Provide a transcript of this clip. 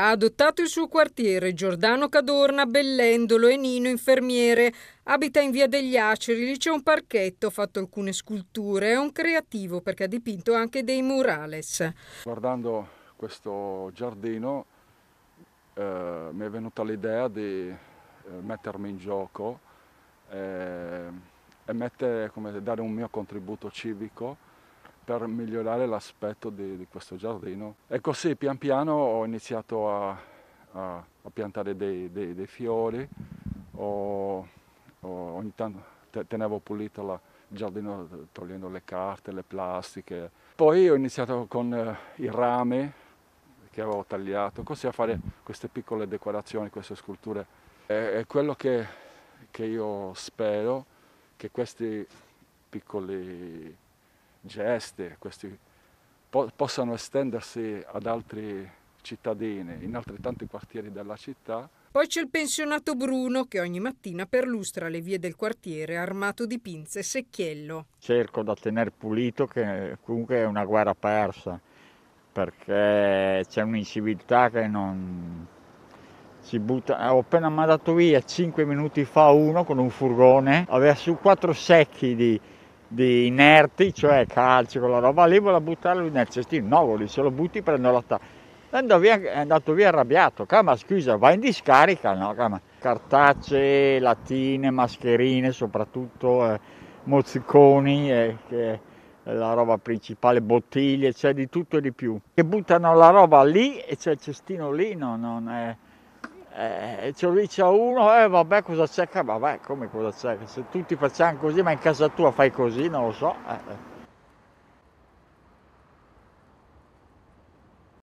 Ha adottato il suo quartiere Giordano Cadorna, Bellendolo e Nino Infermiere. Abita in via degli Aceri, lì c'è un parchetto, ha fatto alcune sculture, è un creativo perché ha dipinto anche dei murales. Guardando questo giardino eh, mi è venuta l'idea di eh, mettermi in gioco eh, e mettere, come, dare un mio contributo civico per migliorare l'aspetto di, di, questo giardino. E così pian piano ho iniziato a, a, a piantare dei, dei, dei fiori, ho, ho, ogni tanto tenevo pulito la, il giardino togliendo le carte, le plastiche. Poi ho iniziato con eh, il rame che avevo tagliato, così a fare queste piccole decorazioni, queste sculture. È, è quello che, che io spero che questi piccoli geste questi, po- possano estendersi ad altre cittadine, in altrettanti quartieri della città. Poi c'è il pensionato Bruno che ogni mattina perlustra le vie del quartiere armato di pinze e secchiello. Cerco da tenere pulito che comunque è una guerra persa perché c'è un'inciviltà che non si butta. Ho appena mandato via 5 minuti fa uno con un furgone, aveva su quattro secchi di di inerti, cioè calci, quella roba lì, voleva buttarlo nel cestino. No, volevi se lo butti prendo la tazza. È andato via arrabbiato, ma scusa, va in discarica, no? Cama. Cartacee, lattine, mascherine, soprattutto eh, mozziconi, eh, che è la roba principale, bottiglie, c'è cioè di tutto e di più. Che buttano la roba lì e c'è il cestino lì, no, non è eh, eh c'è uno, eh vabbè cosa c'è, vabbè come cosa c'è, se tutti facciamo così, ma in casa tua fai così, non lo so. Eh. eh.